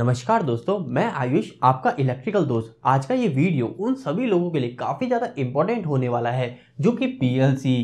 नमस्कार दोस्तों मैं आयुष आपका इलेक्ट्रिकल दोस्त आज का ये वीडियो उन सभी लोगों के लिए काफ़ी ज़्यादा इम्पोर्टेंट होने वाला है जो कि पीएलसी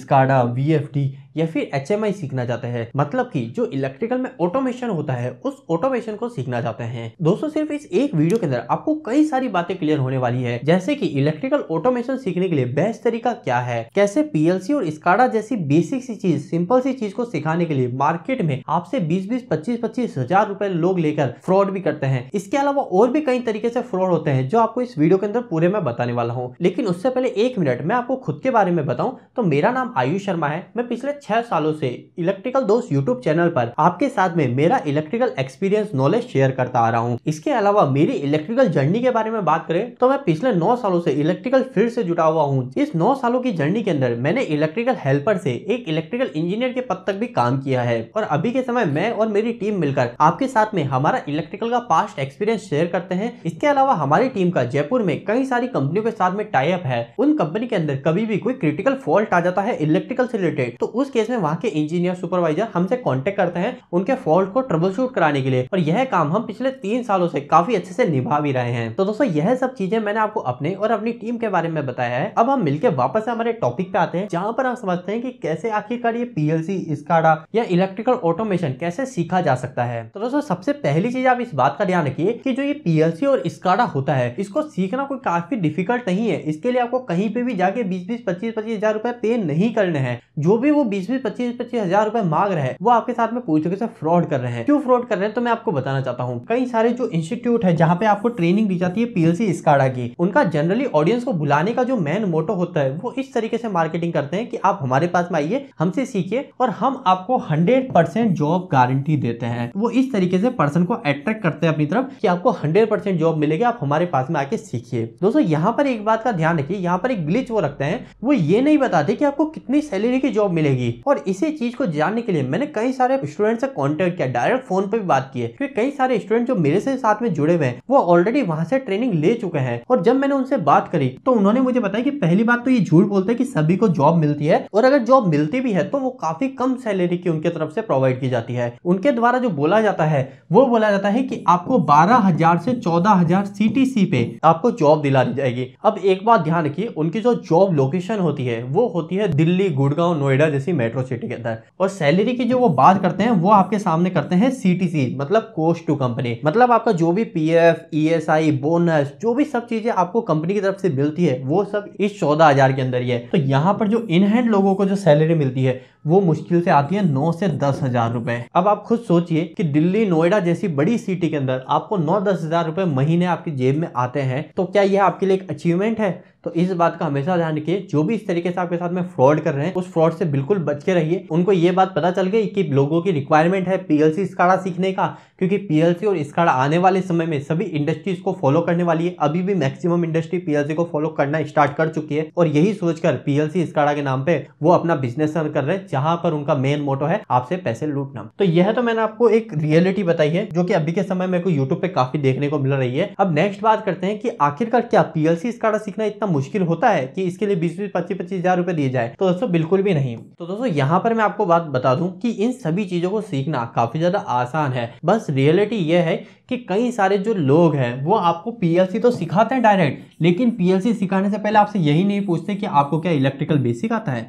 स्काडा वीएफटी या फिर एच सीखना चाहते हैं मतलब की जो इलेक्ट्रिकल में ऑटोमेशन होता है उस ऑटोमेशन को सीखना चाहते हैं दोस्तों सिर्फ इस एक वीडियो के अंदर आपको कई सारी बातें क्लियर होने वाली है जैसे की इलेक्ट्रिकल ऑटोमेशन सीखने के लिए बेस्ट तरीका क्या है कैसे पीएलसी और स्काडा जैसी बेसिक सी चीज सिंपल सी चीज को सिखाने के लिए मार्केट में आपसे बीस बीस पच्चीस पच्चीस हजार रूपए लोग लेकर फ्रॉड भी करते हैं इसके अलावा और भी कई तरीके से फ्रॉड होते हैं जो आपको इस वीडियो के अंदर पूरे में बताने वाला हूँ लेकिन उससे पहले एक मिनट मैं आपको खुद के बारे में बताऊँ तो मेरा नाम आयुष शर्मा है मैं पिछले छह सालों से इलेक्ट्रिकल दोस्त यूट्यूब चैनल पर आपके साथ में मेरा इलेक्ट्रिकल एक्सपीरियंस नॉलेज शेयर करता आ रहा हूँ इसके अलावा मेरी इलेक्ट्रिकल जर्नी के बारे में बात करें तो मैं पिछले नौ सालों से इलेक्ट्रिकल फील्ड से जुटा हुआ हूँ इस नौ सालों की जर्नी के अंदर मैंने इलेक्ट्रिकल हेल्पर से एक इलेक्ट्रिकल इंजीनियर के पद तक भी काम किया है और अभी के समय मैं और मेरी टीम मिलकर आपके साथ में हमारा इलेक्ट्रिकल का पास्ट एक्सपीरियंस शेयर करते हैं इसके अलावा हमारी टीम का जयपुर में कई सारी कंपनियों के साथ में टाइप है उन कंपनी के अंदर कभी भी कोई क्रिटिकल फॉल्ट आ जाता है इलेक्ट्रिकल से रिलेटेड तो उस केस में वहाँ के इंजीनियर सुपरवाइजर हमसे कॉन्टेक्ट करते हैं उनके फॉल्ट को ट्रबल शूट कराने के लिए और यह काम हम पिछले तीन सालों से काफी अच्छे से निभा भी रहे हैं तो दोस्तों यह सब चीजें मैंने आपको अपने और अपनी टीम के बारे में बताया है अब हम मिलकर वापस हमारे टॉपिक पे आते हैं जहाँ पर हम समझते हैं की कैसे आखिरकार ये पीएलसी इसकाडा या इलेक्ट्रिकल ऑटोमेशन कैसे सीखा जा सकता है तो दोस्तों सबसे पहली चीज आप इस बात का ध्यान रखिए कि जो ये पीएलसी और स्काडा होता है इसको सीखना कोई काफी डिफिकल्ट नहीं है इसके लिए आपको कहीं पे भी जाके बीस बीस पच्चीस पच्चीस हजार रुपए पे नहीं करने हैं जो भी वो बीस बीस बीस पच्चीस पच्चीस हजार रुपए मांग रहे हैं वो आपके साथ में पूरी तरीके से फ्रॉड कर रहे हैं क्यों फ्रॉड कर रहे हैं तो मैं आपको बताना चाहता हूँ कई सारे जो इंस्टीट्यूट है जहाँ पे आपको ट्रेनिंग दी जाती है पीएलसी स्काडा की उनका जनरली ऑडियंस को बुलाने का जो मेन मोटो होता है वो इस तरीके से मार्केटिंग करते हैं कि आप हमारे पास में आइए हमसे सीखिए और हम आपको हंड्रेड जॉब गारंटी देते हैं वो इस तरीके से पर्सन को अट्रैक्ट करते हैं अपनी तरफ की आपको हंड्रेड परसेंट जॉब मिलेगी आप हमारे पास में आके सीखिए दोस्तों यहाँ पर एक बात का ध्यान रखिए यहाँ पर एक ग्लिच वो रखते हैं वो ये नहीं बताते कि आपको कितनी सैलरी की जॉब मिलेगी और इसी चीज को जानने के लिए मैंने कई सारे स्टूडेंट से कॉन्टेक्ट किया डायरेक्ट फोन पर भी बात की है कई सारे स्टूडेंट जो मेरे से साथ में जुड़े हुए हैं वो ऑलरेडी वहां से ट्रेनिंग ले चुके हैं और जब मैंने उनसे बात करी तो उन्होंने मुझे बताया कि पहली बात तो ये झूठ बोलते हैं कि सभी को जॉब मिलती है और अगर जॉब मिलती भी है तो वो काफी कम सैलरी की उनके तरफ से प्रोवाइड की जाती है उनके द्वारा जो बोला जाता है वो बोला जाता है कि आपको बारह हजार से चौदह हजार सीटीसी पे आपको जॉब दिला दी जाएगी अब एक बात ध्यान रखिए उनकी जो जॉब लोकेशन होती है वो होती है दिल्ली गुड़गांव नोएडा जैसी मेट्रो सिटी के अंदर और सैलरी की जो वो बात करते हैं वो आपके सामने करते हैं सीटीसी मतलब कोस्ट टू कंपनी मतलब आपका जो भी पी एफ बोनस जो भी सब चीजें आपको कंपनी की तरफ से मिलती है वो सब इस चौदह के अंदर ही है तो यहाँ पर जो इनहैंड लोगों को जो सैलरी मिलती है वो मुश्किल से आती है नौ से दस हजार रुपए अब आप खुद सोचिए कि दिल्ली नोएडा जैसी बड़ी सिटी के अंदर आपको नौ दस हजार रुपए महीने आपकी जेब में आते हैं तो क्या यह आपके लिए एक अचीवमेंट है तो इस बात का हमेशा ध्यान रखिए जो भी इस तरीके से आपके साथ में फ्रॉड कर रहे हैं उस फ्रॉड से बिल्कुल बच के रहिए उनको ये बात पता चल गई कि लोगों की रिक्वायरमेंट है पीएलसी स्काड़ा सीखने का क्योंकि पीएलसी और स्काड़ा आने वाले समय में सभी इंडस्ट्रीज को फॉलो करने वाली है अभी भी मैक्सिमम इंडस्ट्री पीएलसी को फॉलो करना स्टार्ट कर चुकी है और यही सोचकर पीएलसी स्काड़ा के नाम पे वो अपना बिजनेस रन कर रहे हैं जहां पर उनका मेन मोटो है आपसे पैसे लूटना तो यह तो मैंने आपको एक रियलिटी बताई है जो कि अभी के समय मेरे को यूट्यूब पे काफी देखने को मिल रही है अब नेक्स्ट बात करते हैं कि आखिरकार क्या पीएलसी स्काड़ा सीखना इतना मुश्किल होता है कि इसके लिए बीस बीस पच्चीस पच्चीस हजार रुपए दिए जाए तो दोस्तों बिल्कुल भी नहीं तो दोस्तों यहाँ पर मैं आपको बात बता दूं कि इन सभी चीज़ों को सीखना काफ़ी ज़्यादा आसान है बस रियलिटी यह है कि कई सारे जो लोग हैं वो आपको पीएलसी तो सिखाते हैं डायरेक्ट लेकिन पीएलसी सिखाने से पहले आपसे यही नहीं पूछते कि आपको क्या इलेक्ट्रिकल बेसिक आता है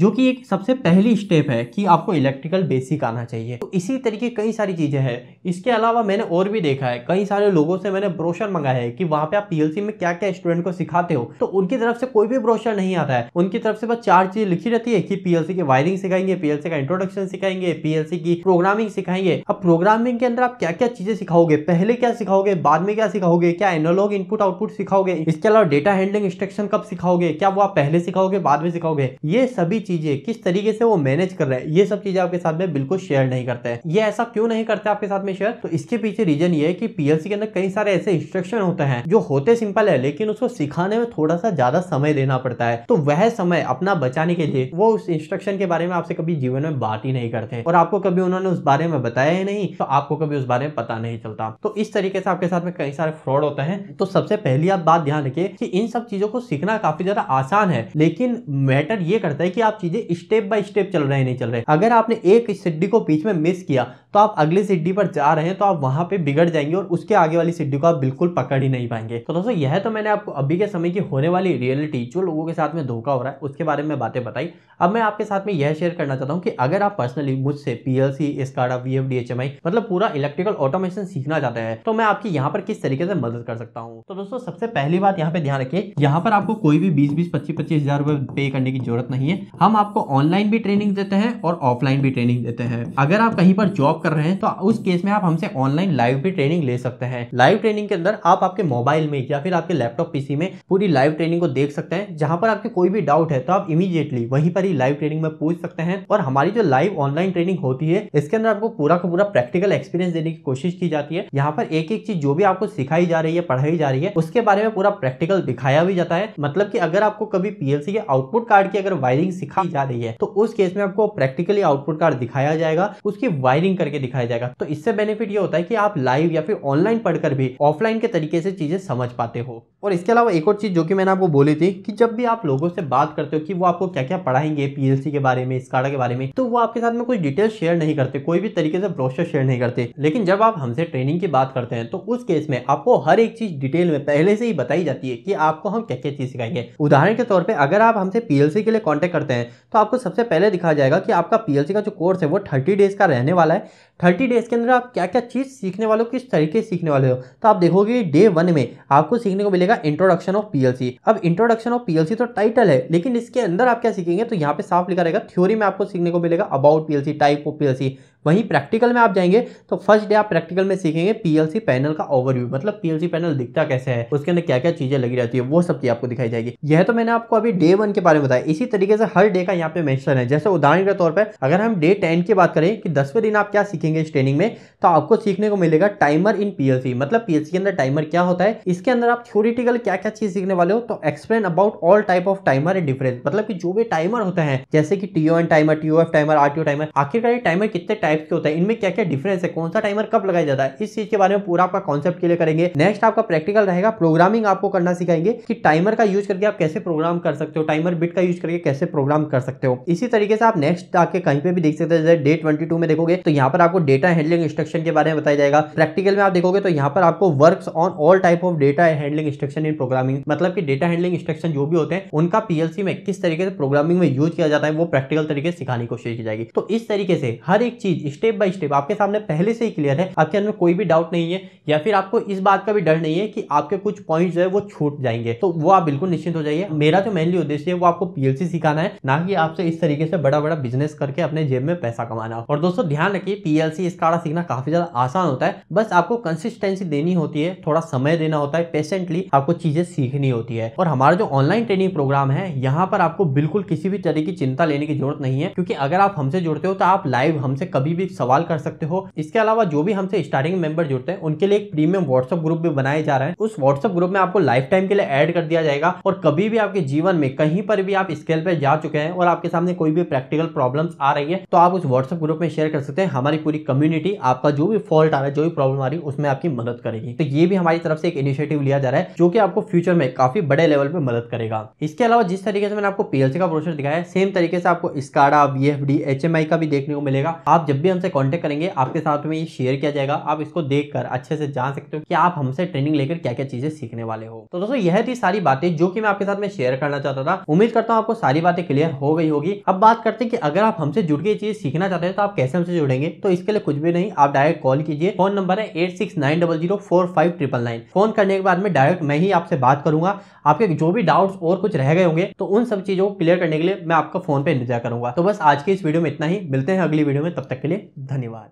जो कि एक सबसे पहली स्टेप है कि आपको इलेक्ट्रिकल बेसिक आना चाहिए तो इसी तरीके कई सारी चीज़ें हैं इसके अलावा मैंने और भी देखा है कई सारे लोगों से मैंने ब्रोशर मंगाया है कि वहाँ पे आप पीएलसी में क्या क्या स्टूडेंट को सिखाते हो तो उनकी तरफ से कोई भी ब्रोशर नहीं आता है उनकी तरफ से बस चार चीज़ लिखी रहती है कि पीएलसी की वायरिंग सिखाएंगे पीएलसी का इंट्रोडक्शन सिखाएंगे पीएलसी की प्रोग्रामिंग सिखाएंगे अब प्रोग्रामिंग के अंदर आप क्या क्या चीज़ें सिखाओगे पहले क्या सिखाओगे बाद में क्या सिखाओगे क्या एनोलॉग इनपुट आउटपुट सिखाओगे इसके अलावा डेटा हैंडलिंग इंस्ट्रक्शन कब सिखाओगे क्या वो आप पहले सिखाओगे बाद में सिखाओगे ये सभी चीज़ें किस तरीके से वो मैनेज कर रहे हैं ये सब चीज़ें आपके साथ में बिल्कुल शेयर नहीं करते हैं ये ऐसा क्यों नहीं करते आपके साथ में शेयर तो इसके पीछे रीजन ये है कि पीएलसी के अंदर कई सारे ऐसे इंस्ट्रक्शन होते हैं जो होते सिंपल है लेकिन उसको सिखाने में थोड़ा सा ज़्यादा समय देना पड़ता है तो वह समय अपना बचाने के लिए वो उस इंस्ट्रक्शन के बारे में आपसे कभी जीवन में बात ही नहीं करते और आपको कभी उन्होंने उस बारे में बताया ही नहीं तो आपको कभी उस बारे में पता नहीं चलता तो इस तरीके से आपके साथ में कई सारे फ्रॉड होते हैं तो सबसे पहली आप बात ध्यान रखिए कि इन सब चीज़ों को सीखना काफ़ी ज़्यादा आसान है लेकिन मैटर ये करता है कि आप आप चीजें स्टेप बाय स्टेप चल रहे नहीं चल रहे अगर आपने एक सीढ़ी को बीच में मिस किया तो आप अगली सिड्डी पर जा रहे हैं तो आप वहां पे बिगड़ जाएंगे और उसके आगे वाली सिड्डी को आप बिल्कुल पकड़ ही नहीं पाएंगे तो दोस्तों यह तो मैंने आपको अभी के समय की होने वाली रियलिटी जो लोगों के साथ में धोखा हो रहा है उसके बारे में बातें बताई अब मैं आपके साथ में यह शेयर करना चाहता हूँ कि अगर आप पर्सनली मुझसे पीएलसी एल सी डीएचएमआई मतलब पूरा इलेक्ट्रिकल ऑटोमेशन सीखना चाहते हैं तो मैं आपकी यहाँ पर किस तरीके से मदद कर सकता हूँ तो दोस्तों सबसे पहली बात यहाँ पे ध्यान रखिए यहाँ पर आपको कोई भी बीस बीस पच्चीस पच्चीस हजार पे करने की जरूरत नहीं है हम आपको ऑनलाइन भी ट्रेनिंग देते हैं और ऑफलाइन भी ट्रेनिंग देते हैं अगर आप कहीं पर जॉब कर रहे हैं तो उस केस में आप हमसे ऑनलाइन लाइव भी ट्रेनिंग ले सकते हैं लाइव ट्रेनिंग के अंदर आप आपके मोबाइल में या फिर आपके लैपटॉप पीसी में पूरी लाइव ट्रेनिंग को देख सकते हैं जहां पर आपके कोई भी डाउट है तो आप इमीडिएटली वहीं पर ही हमारी लाइव ट्रेनिंग में पूछ सकते हैं और हमारी जो लाइव ऑनलाइन ट्रेनिंग होती है इसके अंदर आपको पूरा का पूरा प्रैक्टिकल एक्सपीरियंस देने की कोशिश की जाती है यहाँ पर एक एक चीज जो भी आपको सिखाई जा रही है पढ़ाई जा रही है उसके बारे में पूरा प्रैक्टिकल दिखाया भी जाता है मतलब की अगर आपको कभी पीएलसी के आउटपुट कार्ड की अगर वायरिंग सिखाई जा रही है तो उस केस में आपको प्रैक्टिकली आउटपुट कार्ड दिखाया जाएगा उसकी वायरिंग करके दिखाया जाएगा तो इससे बेनिफिट ये होता है कि आप लाइव या फिर ऑनलाइन पढ़कर भी ऑफलाइन के तरीके से चीजें समझ पाते हो और इसके अलावा एक और चीज जो कि मैंने आपको बोली थी कि जब भी आप लोगों से बात करते हो कि वो आपको क्या क्या पढ़ाएंगे के पीएलसी के बारे में स्काडा के बारे में तो वो आपके साथ में कुछ डिटेल शेयर नहीं करते कोई भी तरीके से ब्रोशर शेयर नहीं करते लेकिन जब आप हमसे ट्रेनिंग की बात करते हैं तो उस केस में आपको हर एक चीज डिटेल में पहले से ही बताई जाती है कि आपको हम क्या क्या चीज सिखाएंगे उदाहरण के तौर पर अगर आप हमसे पीएलसी के लिए कॉन्टेक्ट करते हैं तो आपको सबसे पहले दिखाया जाएगा कि आपका पीएलसी का जो कोर्स है वो थर्टी डेज का रहने वाला है थर्टी डेज के अंदर आप क्या क्या चीज़ सीखने वाले हो किस तरीके से सीखने वाले हो तो आप देखोगे डे वन में आपको सीखने को मिलेगा इंट्रोडक्शन ऑफ पीएलसी अब इंट्रोडक्शन ऑफ पीएलसी तो टाइटल है लेकिन इसके अंदर आप क्या सीखेंगे तो यहाँ पे साफ लिखा रहेगा थ्योरी में आपको सीखने को मिलेगा about PLC type of PLC वहीं प्रैक्टिकल में आप जाएंगे तो फर्स्ट डे आप प्रैक्टिकल में सीखेंगे पीएलसी पैनल का ओवरव्यू मतलब पीएलसी पैनल दिखता कैसे है उसके अंदर क्या क्या चीजें लगी रहती है वो सब चीज आपको दिखाई जाएगी यह तो मैंने आपको अभी डे वन के बारे में बताया इसी तरीके से हर डे का यहाँ पे मैं है जैसे उदाहरण के तौर पर अगर हम डे टेन की बात करें कि दसवें दिन आप क्या सीखेंगे इस ट्रेनिंग में तो आपको सीखने को मिलेगा टाइमर इन पीएलसी मतलब पीएलसी के अंदर टाइमर क्या होता है इसके अंदर आप थ्योरिटिकल क्या क्या चीज सीखने वाले हो तो explain about all type of timer and difference मतलब कि जो भी टाइमर होते हैं जैसे कि TO N timer TO F timer RTO timer आखिरकार टाइमर कितने टाइप्स के होते हैं इनमें क्या क्या डिफरेंस है कौन सा टाइमर कब लगाया जाता है इस चीज के बारे में पूरा आपका कॉन्सेप्ट क्लियर करेंगे नेक्स्ट आपका प्रैक्टिकल रहेगा प्रोग्रामिंग आपको करना सिखाएंगे कि टाइमर का यूज करके आप कैसे प्रोग्राम कर सकते हो टाइमर बिट का यूज करके कैसे प्रोग्राम कर सकते हो इसी तरीके से आप नेक्स्ट आके कहीं पे भी देख सकते हैं जैसे डे ट्वेंटी में देखोगे तो यहाँ पर आपको डेटा हैंडलिंग इंस्ट्रक्शन के बारे में बताया जाएगा प्रैक्टिकल में आप देखोगे तो यहाँ पर आपको work on all type of data handling instruction in programming मतलब की डेटा हैंडलिंग इंस्ट्रक्शन जो भी होते हैं उनका पीएलसी में किस तरीके से प्रोग्रामिंग में यूज किया जाता है वो प्रैक्टिकल तरीके से सिखाने की कोशिश की जाएगी तो इस तरीके से हर एक चीज चीज़ स्टेप बाय स्टेप आपके सामने पहले से ही क्लियर है आपके अंदर कोई भी डाउट नहीं है या फिर आपको इस बात का भी डर नहीं है कि आपके कुछ पॉइंट जो है वो छूट जाएंगे तो वो आप बिल्कुल निश्चित हो जाइए मेरा जो मेनली उद्देश्य है वो आपको पीएलसी सिखाना है ना कि आपसे इस तरीके से बड़ा बड़ा बिजनेस करके अपने जेब में पैसा कमाना और दोस्तों ध्यान रखिए पीएलसी इसका सीखना काफी ज्यादा आसान होता है बस आपको कंसिस्टेंसी देनी होती है थोड़ा समय देना होता है पेशेंटली आपको चीजें सीखनी होती है और हमारा जो ऑनलाइन ट्रेनिंग प्रोग्राम है यहाँ पर आपको बिल्कुल किसी भी तरह की चिंता लेने की जरूरत नहीं है क्योंकि अगर आप हमसे जुड़ते हो तो आप लाइव हमसे कभी कभी भी सवाल कर सकते हो इसके अलावा जो भी हमसे स्टार्टिंग मेंबर जुड़ते हैं उनके लिए एक प्रीमियम व्हाट्सअप ग्रुप भी बनाए जा रहे हैं उस व्हाट्सअप ग्रुप में आपको लाइफ टाइम के लिए ऐड कर दिया जाएगा और कभी भी आपके जीवन में कहीं पर भी आप स्केल पर जा चुके हैं और आपके सामने कोई भी प्रैक्टिकल प्रॉब्लम आ रही है तो आप उस व्हाट्सअप ग्रुप में शेयर कर सकते हैं हमारी पूरी कम्युनिटी आपका जो भी फॉल्ट आ रहा है जो भी प्रॉब्लम आ रही है उसमें आपकी मदद करेगी तो ये भी हमारी तरफ से एक इनिशिएटिव लिया जा रहा है जो कि आपको फ्यूचर में काफी बड़े लेवल पे मदद करेगा इसके अलावा जिस तरीके से मैंने आपको पीएलसी का प्रोसेस दिखाया है सेम तरीके से आपको स्काडा बी एफ का भी देखने को मिलेगा आप जब भी हमसे कॉन्टेक्ट करेंगे आपके साथ में ये शेयर किया जाएगा आप इसको देख अच्छे से जान सकते हो कि आप हमसे ट्रेनिंग लेकर क्या क्या चीज़ें सीखने वाले हो तो दोस्तों यह थी सारी बातें जो कि मैं आपके साथ में शेयर करना चाहता था उम्मीद करता हूँ आपको सारी बातें क्लियर हो गई होगी अब बात करते हैं कि अगर आप हमसे जुड़ के चीज़ सीखना चाहते हैं तो आप कैसे हमसे जुड़ेंगे तो इसके लिए कुछ भी नहीं आप डायरेक्ट कॉल कीजिए फोन नंबर है eight six nine double zero four five triple nine phone करने के बाद में डायरेक्ट मैं ही आपसे बात करूंगा आपके जो भी डाउट्स और कुछ रह गए होंगे तो उन सब चीज़ों को क्लियर करने के लिए मैं आपका फोन पे इंतजार करूंगा तो बस आज के इस वीडियो में इतना ही मिलते हैं अगली वीडियो में तब तक के लिए लिए धन्यवाद